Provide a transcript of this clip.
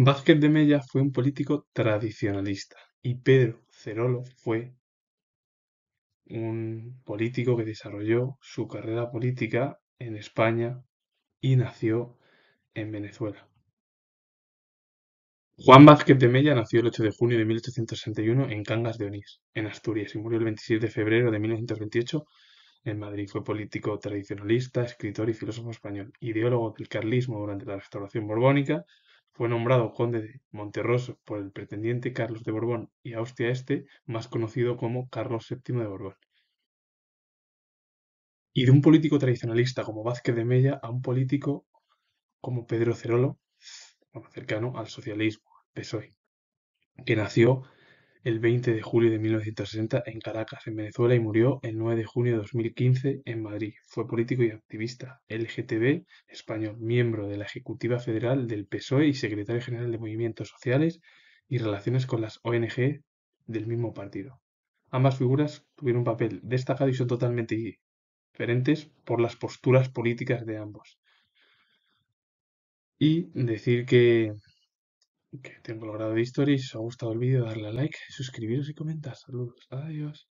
Vázquez de Mella fue un político tradicionalista y Pedro Cerolo fue un político que desarrolló su carrera política en España y nació en Venezuela. Juan Vázquez de Mella nació el 8 de junio de 1861 en Cangas de Onís, en Asturias, y murió el 26 de febrero de 1928 en Madrid. Fue político tradicionalista, escritor y filósofo español, ideólogo del carlismo durante la restauración borbónica fue nombrado conde de Monterroso por el pretendiente Carlos de Borbón y Austria Este, más conocido como Carlos VII de Borbón. Y de un político tradicionalista como Vázquez de Mella a un político como Pedro Cerolo, cercano al socialismo, de que nació el 20 de julio de 1960 en Caracas, en Venezuela, y murió el 9 de junio de 2015 en Madrid. Fue político y activista LGTB español, miembro de la Ejecutiva Federal del PSOE y secretario general de Movimientos Sociales y Relaciones con las ONG del mismo partido. Ambas figuras tuvieron un papel destacado y son totalmente diferentes por las posturas políticas de ambos. Y decir que que tengo logrado grado de historia. si os ha gustado el vídeo, darle a like, suscribiros y comentar. Saludos, adiós.